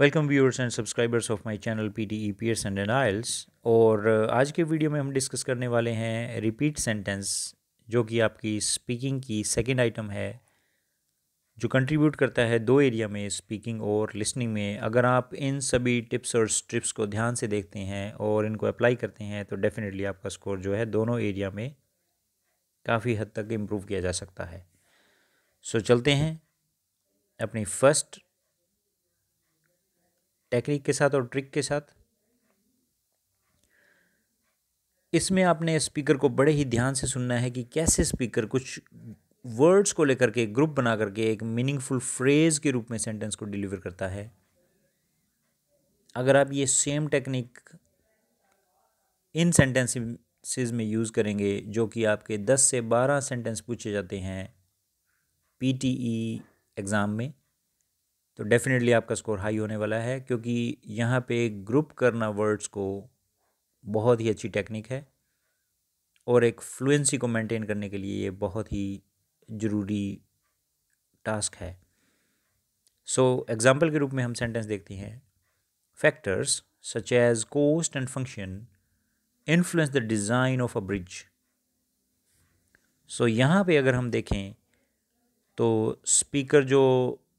Welcome viewers and subscribers of my channel P T E P S and and IELTS और uh, आज के video में हम discuss करने वाले हैं रिपीट सेंटेंस जो कि आपकी स्पीकिंग की सेकेंड आइटम है जो कंट्रीब्यूट करता है दो एरिया में स्पीकिंग और लिसनिंग में अगर आप इन सभी टिप्स और स्ट्रिप्स को ध्यान से देखते हैं और इनको अप्लाई करते हैं तो डेफिनेटली आपका स्कोर जो है दोनों एरिया में काफ़ी हद तक इम्प्रूव किया जा सकता है सो so, चलते हैं अपनी फर्स्ट टेक्निक के साथ और ट्रिक के साथ इसमें आपने स्पीकर को बड़े ही ध्यान से सुनना है कि कैसे स्पीकर कुछ वर्ड्स को लेकर के ग्रुप बना करके एक मीनिंगफुल फ्रेज के रूप में सेंटेंस को डिलीवर करता है अगर आप ये सेम टेक्निक इन सेंटेंसेस में यूज़ करेंगे जो कि आपके 10 से 12 सेंटेंस पूछे जाते हैं पीटीई एग्ज़ाम e में तो डेफ़िनेटली आपका स्कोर हाई होने वाला है क्योंकि यहाँ पे ग्रुप करना वर्ड्स को बहुत ही अच्छी टेक्निक है और एक फ्लुएंसी को मेंटेन करने के लिए ये बहुत ही ज़रूरी टास्क है सो so, एग्ज़ाम्पल के रूप में हम सेंटेंस देखते हैं factors such as cost and function influence the design of a bridge so यहाँ पे अगर हम देखें तो स्पीकर जो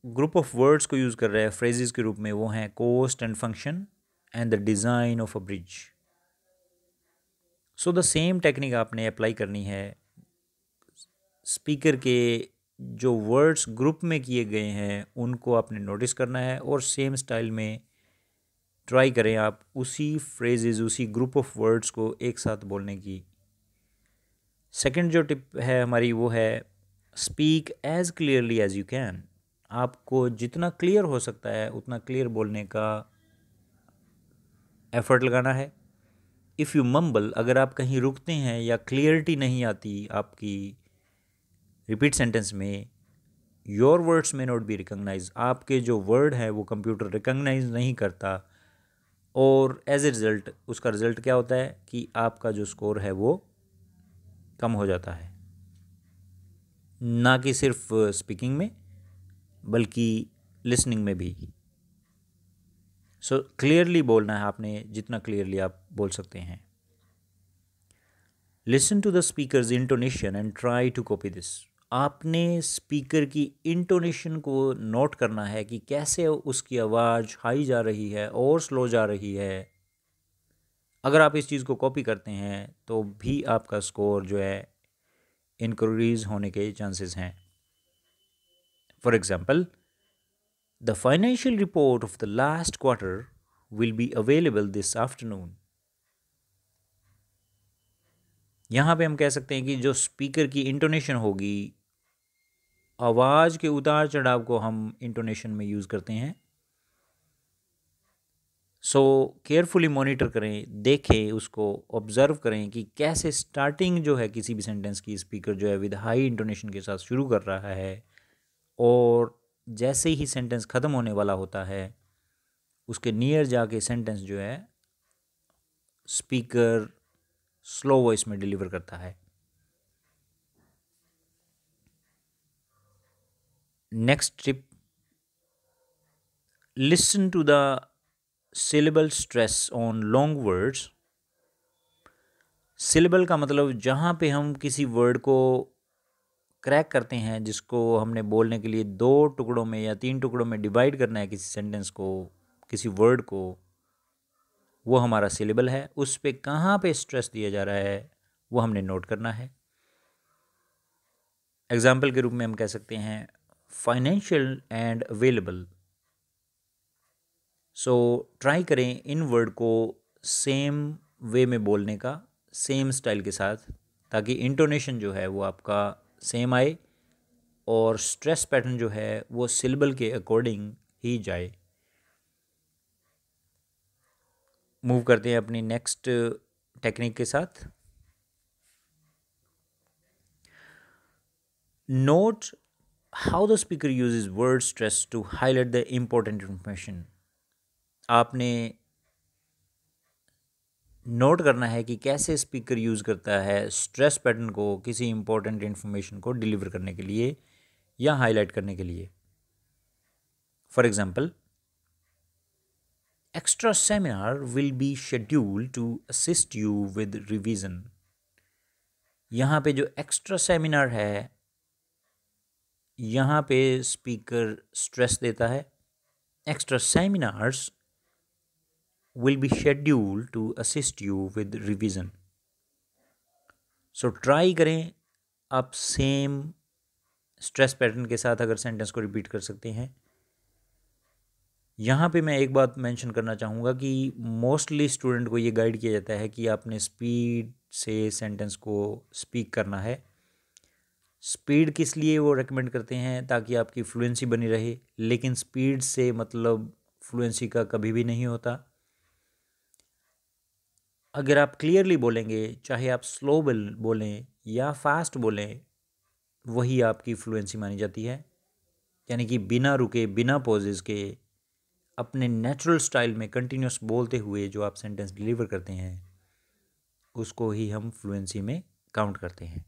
ग्रुप ऑफ वर्ड्स को यूज़ कर रहा है फ्रेजेस के रूप में वो हैं cost and function and the design of a bridge so the same technique आपने अप्लाई करनी है स्पीकर के जो वर्ड्स ग्रुप में किए गए हैं उनको आपने नोटिस करना है और सेम स्टाइल में ट्राई करें आप उसी फ्रेजेस उसी ग्रुप ऑफ वर्ड्स को एक साथ बोलने की सेकंड जो टिप है हमारी वो है speak as clearly as you can आपको जितना क्लियर हो सकता है उतना क्लियर बोलने का एफर्ट लगाना है इफ़ यू मम्बल अगर आप कहीं रुकते हैं या क्लियरिटी नहीं आती आपकी रिपीट सेंटेंस में योर वर्ड्स में नॉट बी रिकोगनाइज आपके जो वर्ड हैं वो कंप्यूटर रिकोगनाइज नहीं करता और एज ए रिज़ल्ट उसका रिज़ल्ट क्या होता है कि आपका जो स्कोर है वो कम हो जाता है ना कि सिर्फ स्पीकिंग में बल्कि लिसनिंग में भी सो so, क्लियरली बोलना है आपने जितना क्लियरली आप बोल सकते हैं listen to the speaker intonation and try to copy this आपने स्पीकर की इंटोनेशन को नोट करना है कि कैसे उसकी आवाज़ हाई जा रही है और स्लो जा रही है अगर आप इस चीज़ को कॉपी करते हैं तो भी आपका स्कोर जो है इंक्रीज होने के चांसेस हैं For example, the financial report of the last quarter will be available this afternoon. यहाँ पे हम कह सकते हैं कि जो स्पीकर की इंटोनेशन होगी आवाज़ के उतार चढ़ाव को हम इंटोनेशन में यूज़ करते हैं सो केयरफुली मॉनिटर करें देखें उसको ऑब्ज़र्व करें कि कैसे स्टार्टिंग जो है किसी भी सेंटेंस की स्पीकर जो है विद हाई इंटोनेशन के साथ शुरू कर रहा है और जैसे ही सेंटेंस ख़त्म होने वाला होता है उसके नियर जाके सेंटेंस जो है स्पीकर स्लो वॉइस में डिलीवर करता है next trip listen to the syllable stress on long words syllable का मतलब जहाँ पे हम किसी वर्ड को क्रैक करते हैं जिसको हमने बोलने के लिए दो टुकड़ों में या तीन टुकड़ों में डिवाइड करना है किसी सेंटेंस को किसी वर्ड को वो हमारा सिलेबल है उस पर कहाँ पर स्ट्रेस दिया जा रहा है वो हमने नोट करना है एग्ज़ाम्पल के रूप में हम कह सकते हैं financial and available so try करें इन वर्ड को सेम वे में बोलने का सेम स्टाइल के साथ ताकि इंटोनेशन जो है वो आपका सेम आए और स्ट्रेस पैटर्न जो है वो सिलेबल के अकॉर्डिंग ही जाए मूव करते हैं अपनी नेक्स्ट टेक्निक के साथ note how the speaker use word stress to highlight the important information आपने नोट करना है कि कैसे स्पीकर यूज़ करता है स्ट्रेस पैटर्न को किसी इंपॉर्टेंट इन्फॉर्मेशन को डिलीवर करने के लिए या हाईलाइट करने के लिए for example extra seminar will be schedule to assist you with revision यहाँ पे जो एक्स्ट्रा सेमिनार है यहाँ पे स्पीकर स्ट्रेस देता है extra seminars will be scheduled to assist you with revision so so, try करें आप सेम स्ट्रेस पैटर्न के साथ अगर सेंटेंस को रिपीट कर सकते हैं यहाँ पे मैं एक बात mention करना चाहूँगा कि मोस्टली स्टूडेंट को ये गाइड किया जाता है कि आपने स्पीड से सेंटेंस को स्पीक करना है स्पीड किस लिए वो रेकमेंड करते हैं ताकि आपकी फ्लुएंसी बनी रहे लेकिन स्पीड से मतलब फ्लुएंसी का कभी भी नहीं होता अगर आप क्लियरली बोलेंगे चाहे आप स्लो बोलें या फास्ट बोलें वही आपकी फ्लुएंसी मानी जाती है यानी कि बिना रुके बिना पॉजेज के अपने नेचुरल स्टाइल में कंटिन्यूस बोलते हुए जो आप सेंटेंस डिलीवर करते हैं उसको ही हम फ्लुएंसी में काउंट करते हैं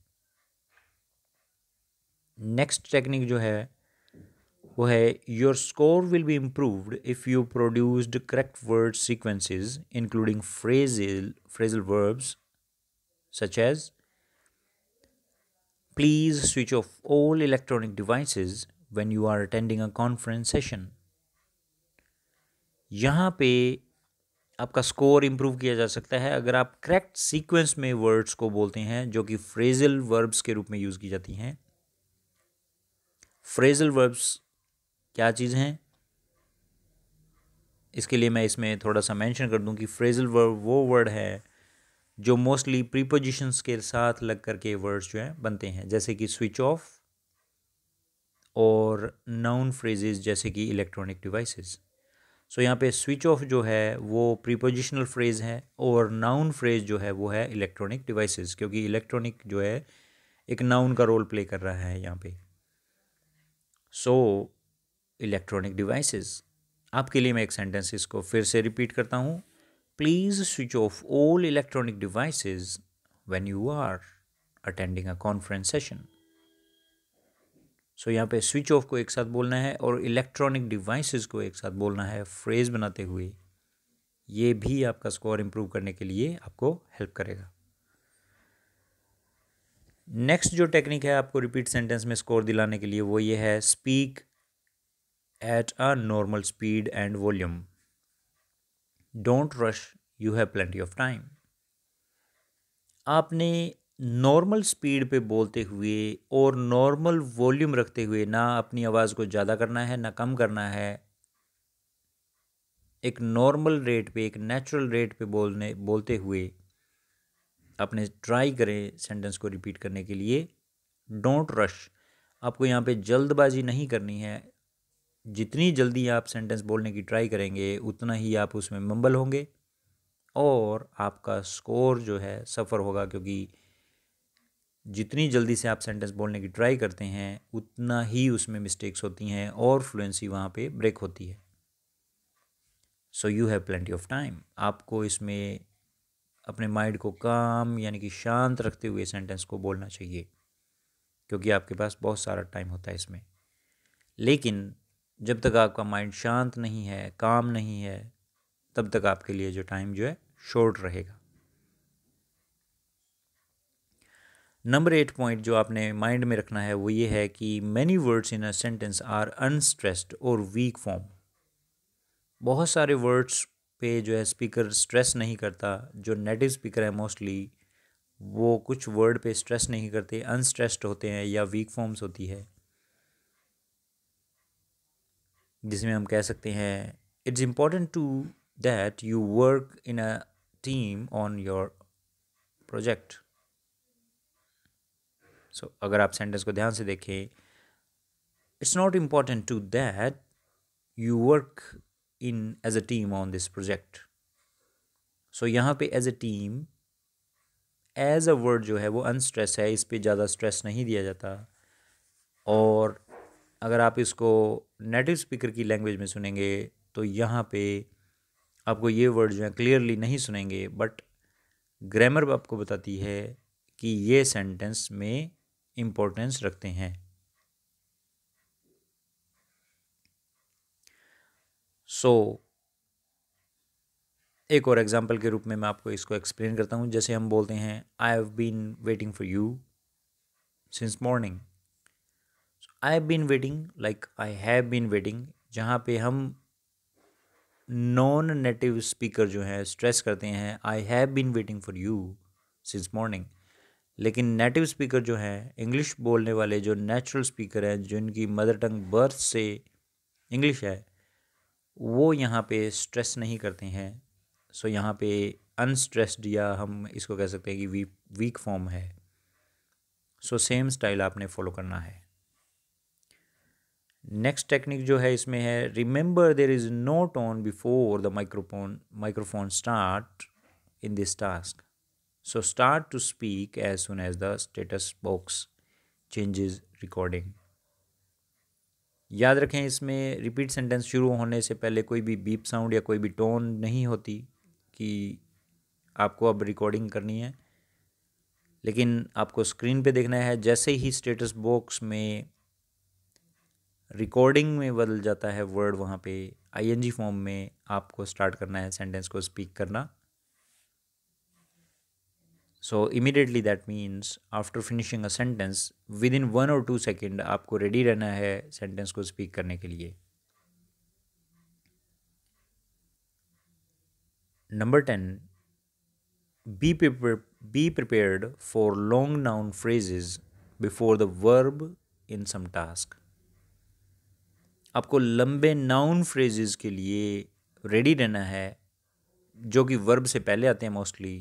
नेक्स्ट टेक्निक जो है वो है your score will be improved if you produced correct word sequences including fragile phrasal verbs such as please switch off all electronic devices when you are attending a conference session यहाँ पे आपका score improve किया जा सकता है अगर आप correct sequence में वर्ड्स को बोलते हैं जो कि फ्रेजल वर्ब्स के रूप में यूज़ की जाती हैं फ्रेजल वर्ब्स क्या चीज़ हैं इसके लिए मैं इसमें थोड़ा सा मेंशन कर दूं कि फ्रेजल वर्ब वो वर्ड है जो मोस्टली प्रीपोजिशंस के साथ लग करके वर्ड्स जो हैं बनते हैं जैसे कि स्विच ऑफ और नाउन फ्रेजेस जैसे कि इलेक्ट्रॉनिक डिवाइसेस सो यहाँ पे स्विच ऑफ जो है वो प्रीपोजिशनल फ्रेज है और नाउन फ्रेज जो है वो है इलेक्ट्रॉनिक डिवाइसेस क्योंकि इलेक्ट्रॉनिक जो है एक नाउन का रोल प्ले कर रहा है यहाँ पे सो so, इलेक्ट्रॉनिक डिवाइसेस आपके लिए मैं एक सेंटेंस इसको फिर से रिपीट करता हूँ please switch off all electronic devices when you are attending a conference session so यहाँ पे स्विच ऑफ को एक साथ बोलना है और इलेक्ट्रॉनिक डिवाइसेस को एक साथ बोलना है फ्रेज बनाते हुए ये भी आपका स्कोर इम्प्रूव करने के लिए आपको हेल्प करेगा नेक्स्ट जो टेक्निक है आपको रिपीट सेंटेंस में स्कोर दिलाने के लिए वो ये है speak at a normal speed and volume. Don't rush, you have plenty of time. आपने नॉर्मल स्पीड पे बोलते हुए और नॉर्मल वॉल्यूम रखते हुए ना अपनी आवाज़ को ज़्यादा करना है ना कम करना है एक नॉर्मल रेट पे एक नेचुरल रेट पे बोलने बोलते हुए आपने ट्राई करें सेंटेंस को रिपीट करने के लिए डोंट रश आपको यहाँ पे जल्दबाजी नहीं करनी है जितनी जल्दी आप सेंटेंस बोलने की ट्राई करेंगे उतना ही आप उसमें मम्बल होंगे और आपका स्कोर जो है सफ़र होगा क्योंकि जितनी जल्दी से आप सेंटेंस बोलने की ट्राई करते हैं उतना ही उसमें मिस्टेक्स होती हैं और फ्लुएंसी वहाँ पे ब्रेक होती है so you have plenty of time आपको इसमें अपने माइंड को काम यानी कि शांत रखते हुए सेंटेंस को बोलना चाहिए क्योंकि आपके पास बहुत सारा टाइम होता है इसमें लेकिन जब तक आपका माइंड शांत नहीं है काम नहीं है तब तक आपके लिए जो टाइम जो है शॉर्ट रहेगा नंबर एट पॉइंट जो आपने माइंड में रखना है वो ये है कि many words in a sentence are unstressed और वीक फॉर्म बहुत सारे वर्ड्स पे जो है स्पीकर स्ट्रेस नहीं करता जो नेटिव स्पीकर है मोस्टली वो कुछ वर्ड पे स्ट्रेस नहीं करते अनस्ट्रेस्ड होते हैं या वीक फॉर्म्स होती है जिसमें हम कह सकते हैं it's important to that you work in a team on your project so अगर आप सेंटेंस को ध्यान से देखें it's not important to that you work in as a team on this project so यहाँ पे as a team as a word जो है वो अनस्ट्रेस है इस पर ज़्यादा स्ट्रेस नहीं दिया जाता और अगर आप इसको नेटिव स्पीकर की लैंग्वेज में सुनेंगे तो यहाँ पे आपको ये वर्ड जो है क्लियरली नहीं सुनेंगे बट ग्रामर आपको बताती है कि ये सेंटेंस में इम्पोर्टेंस रखते हैं सो so, एक और एग्जांपल के रूप में मैं आपको इसको एक्सप्लेन करता हूँ जैसे हम बोलते हैं I have been waiting for you since morning I have been waiting like I have been waiting जहाँ पे हम नॉन नेटिव स्पीकर जो है स्ट्रेस करते हैं I have been waiting for you since morning लेकिन नेटिव स्पीकर जो हैं इंग्लिश बोलने वाले जो नेचुरल स्पीकर हैं जिनकी मदर टंग बर्थ से इंग्लिश है वो यहाँ पे स्ट्रेस नहीं करते हैं सो so यहाँ पे अनस्ट्रेस्ड या हम इसको कह सकते हैं कि वीक वीक फॉर्म है सो सेम स्टाइल आपने फॉलो करना है नेक्स्ट टेक्निक जो है इसमें है remember there is no tone before the microphone microphone start in this task so start to speak as soon as the status box changes recording याद रखें इसमें रिपीट सेंटेंस शुरू होने से पहले कोई भी बीप साउंड या कोई भी टोन नहीं होती कि आपको अब रिकॉर्डिंग करनी है लेकिन आपको स्क्रीन पे देखना है जैसे ही स्टेटस बॉक्स में रिकॉर्डिंग में बदल जाता है वर्ड वहाँ पे आईएनजी फॉर्म में आपको स्टार्ट करना है सेंटेंस को स्पीक करना so immediately that means after finishing a sentence within one और टू सेकेंड आपको रेडी रहना है सेंटेंस को स्पीक करने के लिए number ten be be prepared for long noun phrases before the verb in some task आपको लंबे नाउन फ्रेजेस के लिए रेडी रहना है जो कि वर्ब से पहले आते हैं मोस्टली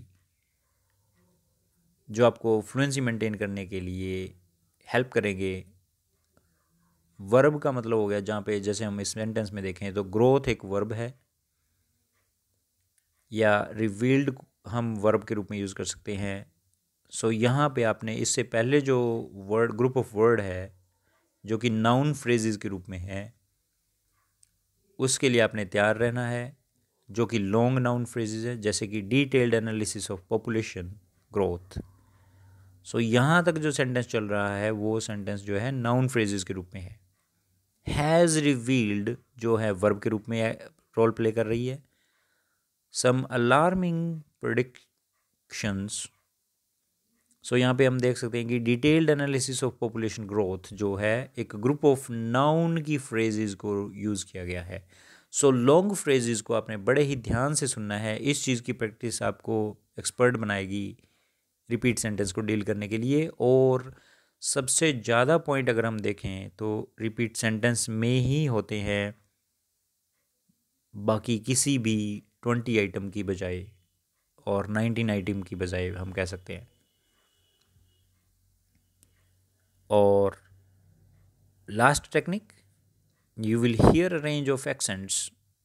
जो आपको फ्लुएंसी मेंटेन करने के लिए हेल्प करेंगे वर्ब का मतलब हो गया जहाँ पे जैसे हम इस सेंटेंस में देखें तो ग्रोथ एक वर्ब है या रिवील्ड हम वर्ब के रूप में यूज़ कर सकते हैं सो so, यहाँ पे आपने इससे पहले जो वर्ड ग्रुप ऑफ वर्ड है जो कि नाउन फ्रेजेस के रूप में है उसके लिए आपने तैयार रहना है जो कि लॉन्ग नाउन फ्रेजेज है जैसे कि detailed analysis of population growth so यहाँ तक जो सेंटेंस चल रहा है वो सेंटेंस जो है नाउन फ्रेजेज के रूप में है हैज़ रिवील्ड जो है वर्ब के रूप में रोल प्ले कर रही है सम अलार्मिंग प्रोडिक्शंस सो यहाँ पे हम देख सकते हैं कि detailed analysis of population growth जो है एक ग्रुप ऑफ नाउन की फ्रेजेज़ को यूज़ किया गया है सो लॉन्ग फ्रेजेज़ को आपने बड़े ही ध्यान से सुनना है इस चीज़ की प्रैक्टिस आपको एक्सपर्ट बनाएगी रिपीट सेंटेंस को डील करने के लिए और सबसे ज़्यादा पॉइंट अगर हम देखें तो रिपीट सेंटेंस में ही होते हैं बाकी किसी भी ट्वेंटी आइटम की बजाय और नाइनटीन आइटम की बजाय हम कह सकते हैं और last technique you will hear a range of accents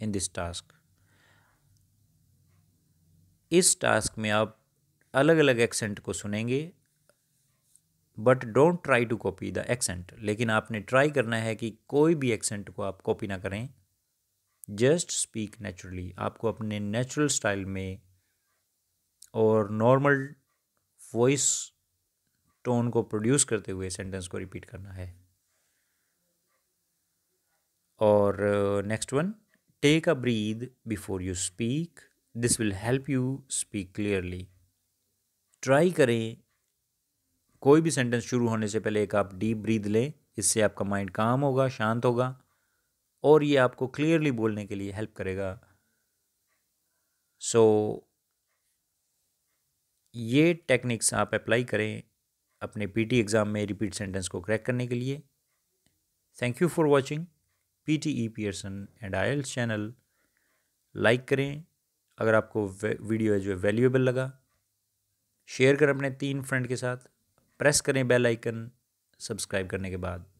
in this task इस टास्क में आप अलग अलग एक्सेंट को सुनेंगे but don't try to copy the accent लेकिन आपने ट्राई करना है कि कोई भी एक्सेंट को आप कॉपी ना करें जस्ट स्पीक नेचुरली आपको अपने नेचुरल स्टाइल में और नॉर्मल वॉइस टोन को प्रोड्यूस करते हुए सेंटेंस को रिपीट करना है और next one take a breath before you speak this will help you speak clearly try करें कोई भी सेंटेंस शुरू होने से पहले एक आप डीप ब्रीद लें इससे आपका माइंड काम होगा शांत होगा और ये आपको क्लियरली बोलने के लिए हेल्प करेगा सो so, ये टेक्निक्स आप अप्लाई करें अपने पीटी एग्ज़ाम में रिपीट सेंटेंस को क्रैक करने के लिए thank you for watching PTE Pearson and I channel like करें अगर आपको वीडियो है जो है वैल्यूएबल लगा शेयर करें अपने तीन फ्रेंड के साथ प्रेस करें बेल आइकन सब्सक्राइब करने के बाद